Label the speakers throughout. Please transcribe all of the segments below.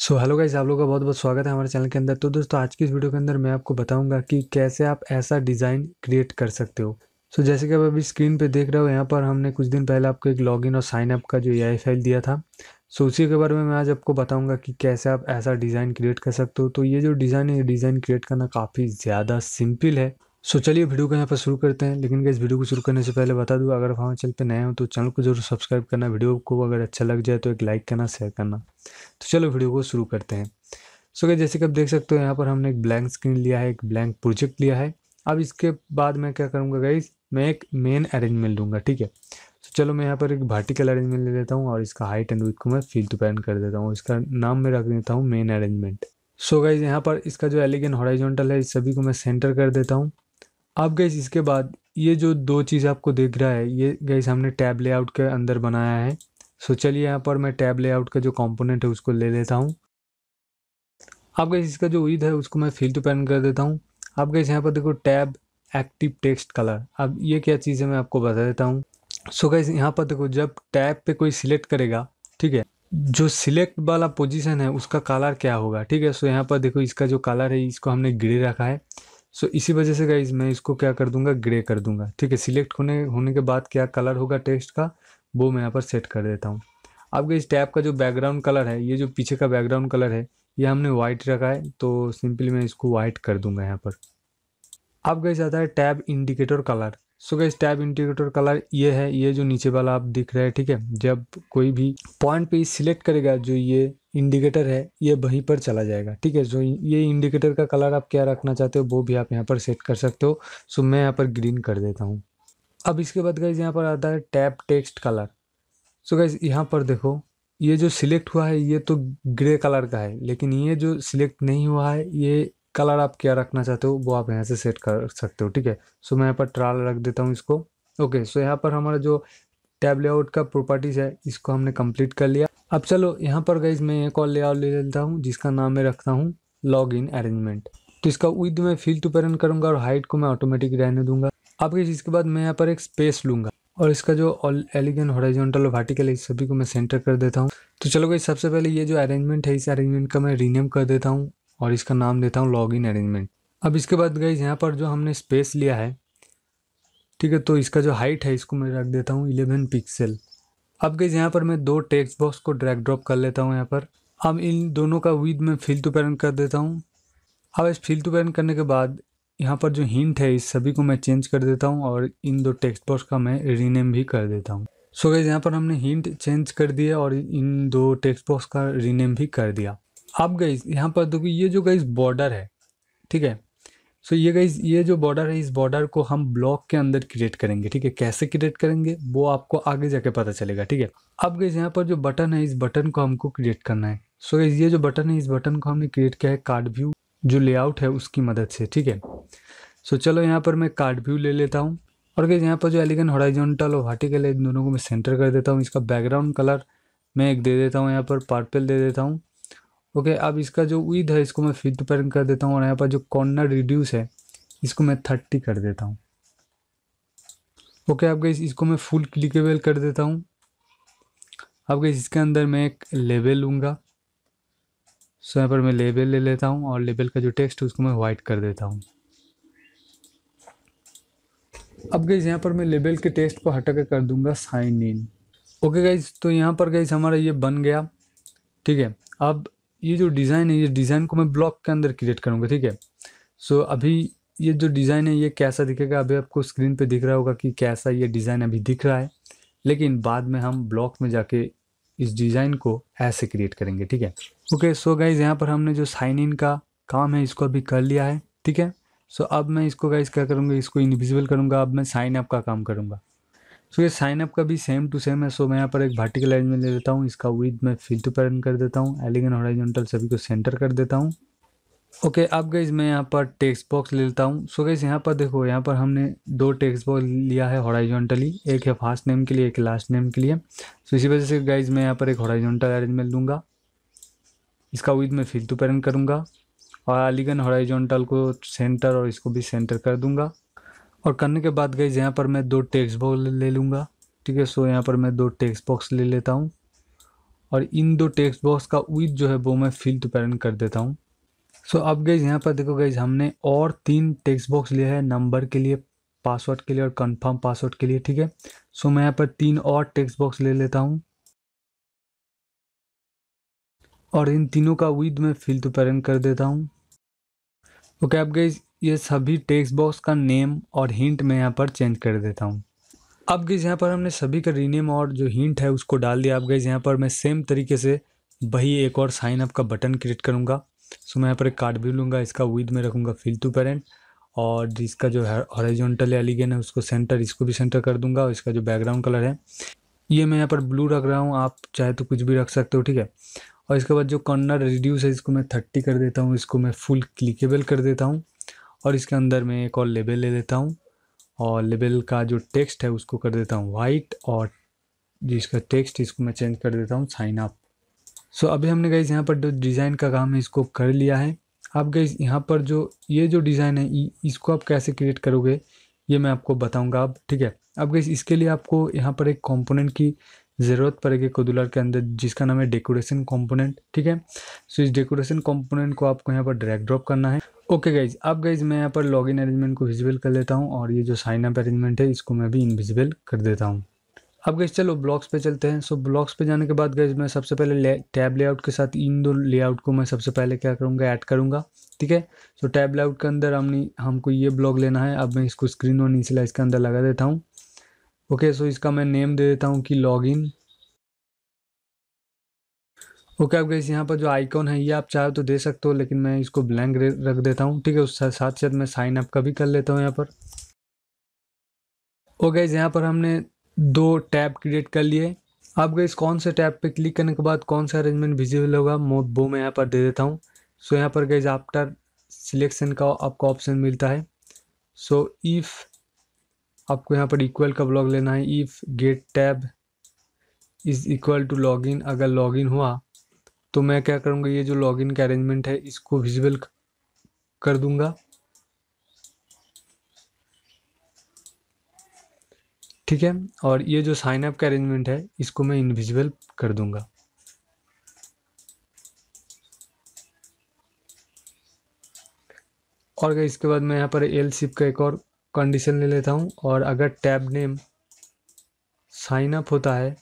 Speaker 1: so hello guys आप लोगों का बहुत बहुत स्वागत है हमारे चैनल के अंदर तो दोस्तों आज की इस वीडियो के अंदर मैं आपको बताऊंगा कि कैसे आप ऐसा डिज़ाइन क्रिएट कर सकते हो सो so, जैसे कि आप अभी स्क्रीन पे देख रहे हो यहाँ पर हमने कुछ दिन पहले आपको एक लॉगिन और साइन अप का जो ए फाइल दिया था सो so, उसी के बारे में मैं आज आपको बताऊँगा कि कैसे आप ऐसा डिज़ाइन क्रिएट कर सकते हो तो ये जो डिज़ाइन है ये डिज़ाइन क्रिएट करना काफ़ी ज़्यादा सिंपल है सो चलिए वीडियो को यहाँ पर शुरू करते हैं लेकिन इस वीडियो को शुरू करने से पहले बता दूँ अगर आप हमारे चैनल पर नए हो तो चैनल को जरूर सब्सक्राइब करना वीडियो को अगर अच्छा लग जाए तो एक लाइक करना शेयर करना तो चलो वीडियो को शुरू करते हैं सो so, जैसे कि आप देख सकते हो यहाँ पर हमने एक ब्लैंक स्क्रीन लिया है एक ब्लैंक प्रोजेक्ट लिया है अब इसके बाद मैं क्या करूँगा गाइज मैं एक मेन अरेंजमेंट लूँगा ठीक है तो चलो मैं यहाँ पर एक वर्टिकल अरेंजमेंट ले लेता हूँ और इसका हाइट एंड विथ को मैं टू पैन कर देता हूँ इसका नाम मैं रख देता हूँ मेन अरेंजमेंट सो गाइज यहाँ पर इसका जो एलिगेंट हॉराइजोंटल है इस सभी को मैं सेंटर कर देता हूँ आप गैस इसके बाद ये जो दो चीज़ आपको देख रहा है ये गैस हमने टैब लेआउट के अंदर बनाया है सो चलिए यहाँ पर मैं टैब लेआउट का जो कंपोनेंट है उसको ले लेता हूँ आप गैस इसका जो ईद है उसको मैं फिल टू पैन कर देता हूँ आप गैस यहाँ पर देखो टैब एक्टिव टेक्स्ट कलर अब ये क्या चीज़ है मैं आपको बता देता हूँ सो गैस यहाँ पर देखो जब टैब पे कोई सिलेक्ट करेगा ठीक है जो सिलेक्ट वाला पोजीशन है उसका कलर क्या होगा ठीक है सो यहाँ पर देखो इसका जो कलर है इसको हमने ग्रे रखा है सो so, इसी वजह से गाइज मैं इसको क्या कर दूंगा ग्रे कर दूंगा ठीक है सिलेक्ट होने होने के बाद क्या कलर होगा टेक्स्ट का वो मैं यहाँ पर सेट कर देता हूँ अब गई टैब का जो बैकग्राउंड कलर है ये जो पीछे का बैकग्राउंड कलर है ये हमने वाइट रखा है तो सिंपली मैं इसको वाइट कर दूंगा यहाँ पर अब गई जाता है टैब इंडिकेटर कलर सो गई टैब इंडिकेटर कलर ये है ये जो नीचे वाला आप दिख रहे हैं ठीक है जब कोई भी पॉइंट पे सिलेक्ट करेगा जो ये इंडिकेटर है ये वहीं पर चला जाएगा ठीक है जो ये इंडिकेटर का कलर आप क्या रखना चाहते हो वो भी आप यहाँ पर सेट कर सकते हो सो मैं यहाँ पर ग्रीन कर देता हूँ अब इसके बाद गाइज यहाँ पर आता है tap text colour so guys यहाँ पर देखो ये जो सिलेक्ट हुआ है ये तो ग्रे कलर का है लेकिन ये जो सिलेक्ट नहीं हुआ है ये कलर आप क्या रखना चाहते हो वो आप यहाँ से सेट कर सकते हो ठीक है सो मैं यहाँ पर ट्राल रख देता हूँ इसको ओके सो यहाँ पर हमारा जो टैब लेआउट का प्रॉपर्टीज़ है इसको हमने कंप्लीट कर लिया अब चलो यहाँ पर गई मैं एक और लेआउट ले लेता हूँ जिसका नाम मैं रखता हूँ लॉग इन अरेंजमेंट तो इसका विद मैं फील्ड टू पेरन करूंगा और हाइट को मैं ऑटोमेटिक रहने दूंगा अब गई इसके बाद मैं यहाँ पर एक स्पेस लूंगा और इसका जो एलिगेंट हॉरिजॉन्टल और वर्टिकल है सभी को मैं सेंटर कर देता हूँ तो चलो गई सबसे पहले ये जो अरेंजमेंट है इस अरेंजमेंट का मैं रीनेम कर देता हूँ और इसका नाम देता हूँ लॉग इन अरेंजमेंट अब इसके बाद गई यहाँ पर जो हमने स्पेस लिया है ठीक है तो इसका जो हाइट है इसको मैं रख देता हूँ इलेवन पिक्सल अब गई यहाँ पर मैं दो टेक्स्ट बॉक्स को ड्रैग ड्रॉप कर लेता हूँ यहाँ पर अब इन दोनों का विद मैं फिल टू पैरन कर देता हूँ अब इस फिल टू पैरन करने के बाद यहाँ पर जो हिंट है इस सभी को मैं चेंज कर देता हूँ और इन दो टेक्स्ट बॉक्स का मैं रीनेम भी कर देता हूँ सो गई यहाँ पर हमने हिंट चेंज कर दिया और इन दो टेक्स्ट बॉक्स का रीनेम भी कर दिया अब गई यहाँ पर देखो ये जो गई बॉर्डर है ठीक है सो so, ये गाइज ये जो बॉर्डर है इस बॉर्डर को हम ब्लॉक के अंदर क्रिएट करेंगे ठीक है कैसे क्रिएट करेंगे वो आपको आगे जाके पता चलेगा ठीक है अब गई यहाँ पर जो बटन है इस बटन को हमको क्रिएट करना है सो so, ये जो बटन है इस बटन को हमने क्रिएट किया है कार्ड व्यू जो लेआउट है उसकी मदद से ठीक है सो so, चलो यहाँ पर मैं कार्ड व्यू ले लेता हूँ और गई यहाँ पर जो एलिगन हॉराइजॉन्टल और वाटिकल है इन दोनों को मैं सेंटर कर देता हूँ इसका बैकग्राउंड कलर मैं एक दे देता हूँ यहाँ पर पर्पल दे देता हूँ ओके अब इसका जो विध है इसको मैं फिफ्टी परसेंट कर देता हूँ और यहाँ पर जो कॉर्नर रिड्यूस है इसको मैं थर्टी कर देता हूँ ओके आप गई इसको मैं फुल क्लिकेबल कर देता हूँ अब गई इसके अंदर मैं एक लेबल लूँगा सो यहाँ पर मैं लेबल ले लेता हूँ और लेबल का जो टेक्स्ट है उसको मैं वाइट कर देता हूँ अब गई यहाँ पर मैं लेबल के टेक्स्ट को हटा के कर दूंगा साइन इन ओके गई तो यहाँ पर गई हमारा ये बन गया ठीक है अब ये जो डिज़ाइन है ये डिज़ाइन को मैं ब्लॉक के अंदर क्रिएट करूँगा ठीक है सो अभी ये जो डिज़ाइन है ये कैसा दिखेगा अभी आपको स्क्रीन पे दिख रहा होगा कि कैसा ये डिज़ाइन अभी दिख रहा है लेकिन बाद में हम ब्लॉक में जाके इस डिज़ाइन को ऐसे क्रिएट करेंगे ठीक है ओके सो गाइज यहाँ पर हमने जो साइन इन का काम है इसको अभी कर लिया है ठीक है सो so, अब मैं इसको गाइज क्या करूँगा इसको इनविजिबल करूँगा अब मैं साइन अप का काम करूँगा सो ये साइन अप का भी सेम टू सेम है सो मैं यहाँ पर एक भार्टिकल लाइन में ले लेता हूँ इसका विद मैं फिफ्थ पैरन कर देता हूँ एलिगन हॉराइजेंटल सभी को सेंटर कर देता हूँ ओके okay, अब गई मैं यहाँ पर टेक्स्ट बॉक्स ले लेता हूँ सो गई यहाँ पर देखो यहाँ पर हमने दो टेक्स्ट बॉक्स लिया है हॉराइजॉन्टली एक है फास्ट नेम के लिए एक लास्ट नेम के लिए सो इसी वजह से गाइज मैं यहाँ पर एक हॉराइजॉन्टल अरेंजमेंट लूँगा इसका विद मैं फिल्टू पैरन करूँगा और अलीगन हॉराइजोंटल को सेंटर और इसको भी सेंटर कर दूँगा और करने के बाद गई यहाँ पर मैं दो टेक्स्ट बॉक्स ले लूँगा ठीक है सो यहाँ पर मैं दो टेक्स्ट बॉक्स ले लेता हूँ और इन दो टेक्स्ट बॉक्स का विथ जो है वो मैं फिल टू पैरन कर देता हूँ सो अब गई यहाँ पर देखो गई हमने और तीन टेक्स्ट बॉक्स लिया है नंबर के लिए पासवर्ड के लिए और कन्फर्म पासवर्ड के लिए ठीक है सो मैं यहाँ पर तीन और टेक्स्ट बॉक्स ले लेता हूँ और इन तीनों का विद मैं फिल टू पैरन कर देता हूँ ओके आप गई ये सभी टेक्स्ट बॉक्स का नेम और हिंट मैं यहाँ पर चेंज कर देता हूँ अब गई यहाँ पर हमने सभी का रीनेम और जो हिंट है उसको डाल दिया आप गई यहाँ पर मैं सेम तरीके से वही एक और साइन अप का बटन क्रिएट करूँगा सो मैं यहाँ पर एक कार्ड भी लूँगा इसका विद में रखूँगा फिल्टू पेरेंट और इसका जो है हॉरिजॉन्टल एलिगेन है उसको सेंटर इसको भी सेंटर कर दूंगा और इसका जो बैकग्राउंड कलर है ये मैं यहाँ पर ब्लू रख रहा हूँ आप चाहे तो कुछ भी रख सकते हो ठीक है और इसके बाद जो कॉर्नर रिड्यूस है इसको मैं थर्टी कर देता हूँ इसको मैं फुल क्लिकेबल कर देता हूँ और इसके अंदर मैं एक और लेबल ले लेता हूँ और लेबल का जो टेक्स्ट है उसको कर देता हूँ वाइट और जिसका टेक्स्ट इसको मैं चेंज कर देता हूँ साइन अप सो अभी हमने गई यहाँ पर जो डिज़ाइन का काम है इसको कर लिया है आप गई यहाँ पर जो ये जो डिज़ाइन है इसको आप कैसे क्रिएट करोगे ये मैं आपको बताऊँगा अब ठीक है अब गई इसके लिए आपको यहाँ पर एक कॉम्पोनेंट की ज़रूरत पड़ेगी कोदुलर के अंदर जिसका नाम है डेकोरेशन कंपोनेंट ठीक है सो इस डेकोरेशन कंपोनेंट को आपको यहाँ पर ड्रैग ड्रॉप करना है ओके गाइज अब गाइज मैं यहाँ पर लॉगिन अरेंजमेंट को विजिबल कर लेता हूँ और ये जो साइन अप अरेंजमेंट है इसको मैं भी इनविजिबल कर देता हूँ अब गई चलो ब्लॉक्स पे चलते हैं सो ब्लॉक्स पे जाने के बाद गई मैं सबसे पहले ले, टैब लेआउट के साथ इन दो लेआउट को मैं सबसे पहले क्या करूँगा ऐड करूँगा ठीक है सो टैब लेआउट के अंदर हमने हमको ये ब्लॉक लेना है अब मैं इसको स्क्रीन और नीचे के अंदर लगा देता हूँ ओके okay, सो so इसका मैं नेम दे देता हूँ कि लॉगिन ओके आप गैस यहाँ पर जो आइकॉन है ये आप चाहे तो दे सकते हो लेकिन मैं इसको ब्लैंक रख देता हूँ ठीक है उस साथ साथ मैं साइन अप का भी कर लेता हूँ यहाँ पर ओके okay, यहाँ पर हमने दो टैब क्रिएट कर लिए आप गैस कौन से टैब पे क्लिक करने के बाद कौन सा अरेंजमेंट विजिबल होगा मोड वो मैं यहाँ पर दे देता हूँ सो यहाँ पर गैस आफ्टर सिलेक्शन का आपको ऑप्शन मिलता है सो इफ़ आपको यहाँ पर इक्वल का ब्लॉग लेना है if get tab is equal to login अगर लॉगिन हुआ तो मैं क्या करूँगा ये जो लॉगिन का अरेंजमेंट है इसको विजिबल कर दूंगा ठीक है और ये जो साइन अप का अरेंजमेंट है इसको मैं इनविजिबल कर दूंगा और इसके बाद मैं यहाँ पर एल सिप का एक और कंडीशन ले लेता हूँ और अगर टैब नेम साइन अप होता है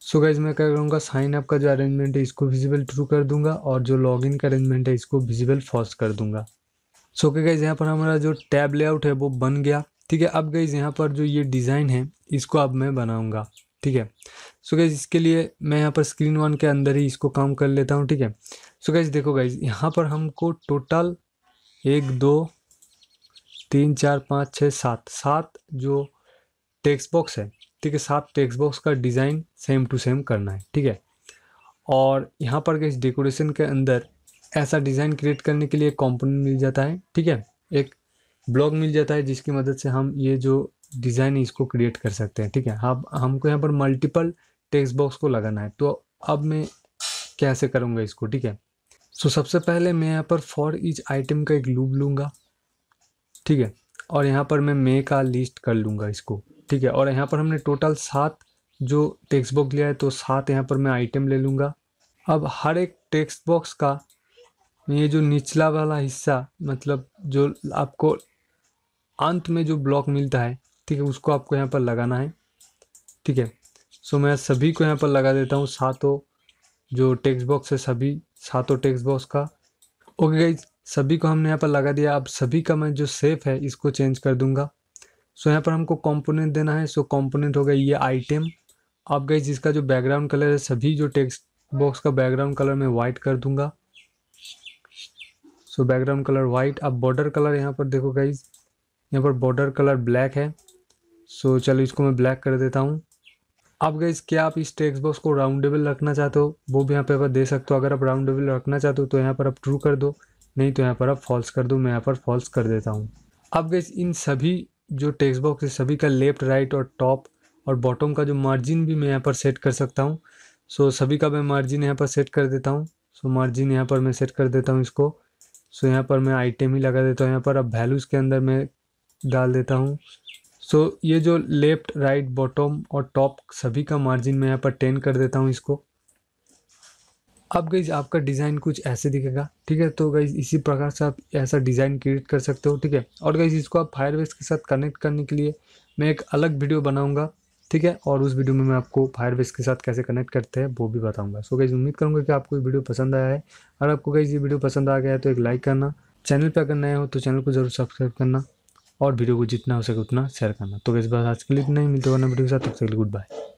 Speaker 1: सो so गाइज मैं क्या करूँगा साइन अप का जो अरेंजमेंट है इसको विजिबल ट्रू कर दूंगा और जो लॉगिन का अरेंजमेंट है इसको विजिबल फॉल्स कर दूंगा सो के गाइज यहाँ पर हमारा जो टैब लेआउट है वो बन गया ठीक है अब गाइज यहाँ पर जो ये डिज़ाइन है इसको अब मैं बनाऊँगा ठीक है सो गैज इसके लिए मैं यहाँ पर स्क्रीन वन के अंदर ही इसको काम कर लेता हूँ ठीक है सो गैज देखो गाइज यहाँ पर हमको टोटल एक दो तीन चार पाँच छः सात सात जो टेक्स्ट बॉक्स है ठीक है सात टेक्स्ट बॉक्स का डिज़ाइन सेम टू सेम करना है ठीक है और यहाँ पर गैस डेकोरेशन के अंदर ऐसा डिज़ाइन क्रिएट करने के लिए कॉम्पोनेंट मिल जाता है ठीक है एक ब्लॉक मिल जाता है जिसकी मदद से हम ये जो डिज़ाइन इसको क्रिएट कर सकते हैं ठीक है अब हमको यहाँ पर मल्टीपल टेक्स्ट बॉक्स को लगाना है तो अब मैं कैसे करूँगा इसको ठीक है सो so, सबसे पहले मैं यहाँ पर फॉर ईच आइटम का एक लूप लूँगा ठीक है और यहाँ पर मैं मे का लिस्ट कर लूँगा इसको ठीक है और यहाँ पर हमने टोटल सात जो टेक्स्ट बॉक्स लिया है तो सात यहाँ पर मैं आइटम ले लूँगा अब हर एक टेक्स्ट बॉक्स का ये जो निचला वाला हिस्सा मतलब जो आपको अंत में जो ब्लॉक मिलता है ठीक है उसको आपको यहाँ पर लगाना है ठीक है सो मैं सभी को यहाँ पर लगा देता हूँ सातों जो टेक्स्ट बॉक्स है सभी सातों टेक्स्ट बॉक्स का ओके गाइज सभी को हमने यहाँ पर लगा दिया अब सभी का मैं जो सेफ है इसको चेंज कर दूंगा सो यहाँ पर हमको कॉम्पोनेंट देना है सो कॉम्पोनेंट गया ये आइटम अब गई जिसका जो बैकग्राउंड कलर है सभी जो टेक्स्ट बॉक्स का बैकग्राउंड कलर मैं वाइट कर दूंगा सो बैकग्राउंड कलर वाइट अब बॉर्डर कलर यहाँ पर देखो गाइज यहाँ पर बॉर्डर कलर ब्लैक है सो so, चलो इसको मैं ब्लैक कर देता हूँ अब गई क्या आप इस टेक्स्ट बॉक्स को राउंडेबल रखना चाहते हो वो भी यहाँ पर दे सकते हो अगर आप राउंडेबल रखना चाहते हो तो यहाँ पर आप ट्रू कर दो नहीं तो यहाँ पर आप फॉल्स कर दो मैं यहाँ पर फॉल्स कर देता हूँ अब गई इन सभी जो टेक्स्ट बॉक्स है सभी का लेफ्ट राइट और टॉप और बॉटम का जो मार्जिन भी मैं यहाँ पर सेट कर सकता हूँ सो so, सभी का मैं मार्जिन यहाँ पर सेट कर देता हूँ सो so, मार्जिन यहाँ पर मैं सेट कर देता हूँ इसको सो so, यहाँ पर मैं आइटम ही लगा देता हूँ यहाँ पर अब वैल्यूज़ के अंदर मैं डाल देता हूँ सो so, ये जो लेफ्ट राइट बॉटम और टॉप सभी का मार्जिन मैं यहाँ पर टेन कर देता हूँ इसको अब गई आपका डिज़ाइन कुछ ऐसे दिखेगा ठीक है तो गई इसी प्रकार से आप ऐसा डिज़ाइन क्रिएट कर सकते हो ठीक है और गई इसको आप फायरवेस के साथ कनेक्ट करने के लिए मैं एक अलग वीडियो बनाऊँगा ठीक है और उस वीडियो में मैं आपको फायरवेस के साथ कैसे कनेक्ट करते हैं वो भी बताऊँगा सो गई उम्मीद करूँगा कि आपको ये वीडियो पसंद आया है और आपको गई ये वीडियो पसंद आ गया है तो एक लाइक करना चैनल पर अगर नए हो तो चैनल को ज़रूर सब्सक्राइब करना और वीडियो को जितना हो सके उतना शेयर करना तो इस बार आज के लिए इतना ही मिलते वरना वीडियो के साथ तब तक के लिए गुड बाय